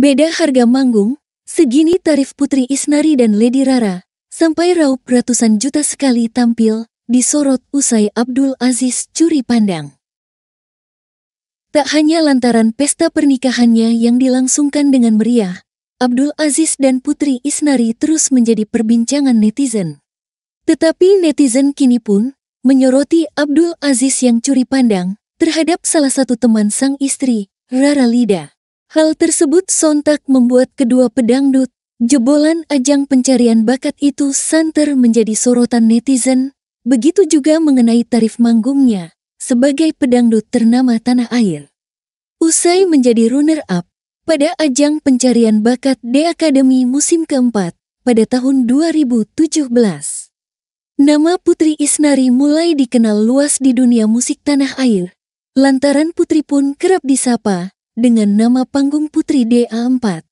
Beda harga manggung, segini tarif Putri Isnari dan Lady Rara, sampai raup ratusan juta sekali tampil, disorot usai Abdul Aziz curi pandang. Tak hanya lantaran pesta pernikahannya yang dilangsungkan dengan meriah, Abdul Aziz dan Putri Isnari terus menjadi perbincangan netizen. Tetapi netizen kini pun menyoroti Abdul Aziz yang curi pandang terhadap salah satu teman sang istri, Rara Lida. Hal tersebut sontak membuat kedua pedangdut, jebolan ajang pencarian bakat itu santer menjadi sorotan netizen, begitu juga mengenai tarif manggungnya sebagai pedangdut ternama tanah air. Usai menjadi runner-up pada ajang pencarian bakat The Academy musim keempat pada tahun 2017. Nama Putri Isnari mulai dikenal luas di dunia musik tanah air, lantaran Putri pun kerap disapa dengan nama panggung Putri DA4.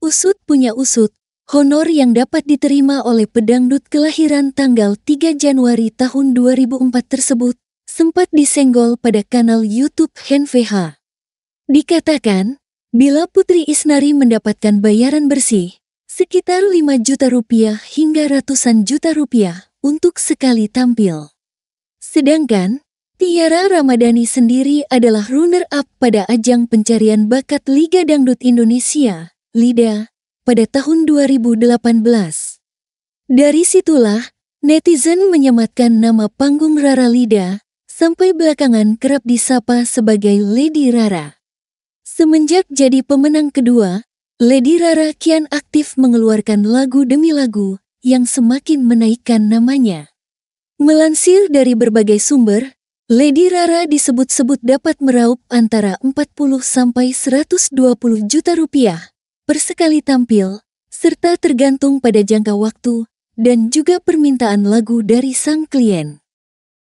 Usut punya usut, honor yang dapat diterima oleh pedangdut kelahiran tanggal 3 Januari tahun 2004 tersebut sempat disenggol pada kanal YouTube HenVH. E Dikatakan, bila Putri Isnari mendapatkan bayaran bersih, sekitar 5 juta rupiah hingga ratusan juta rupiah untuk sekali tampil. Sedangkan, Tiara Ramadhani sendiri adalah runner-up pada ajang pencarian bakat Liga Dangdut Indonesia, LIDA, pada tahun 2018. Dari situlah, netizen menyematkan nama panggung Rara LIDA, sampai belakangan kerap disapa sebagai Lady Rara. Semenjak jadi pemenang kedua, Lady Rara kian aktif mengeluarkan lagu demi lagu yang semakin menaikkan namanya. Melansir dari berbagai sumber, Lady Rara disebut-sebut dapat meraup antara 40 sampai 120 juta rupiah per sekali tampil, serta tergantung pada jangka waktu dan juga permintaan lagu dari sang klien.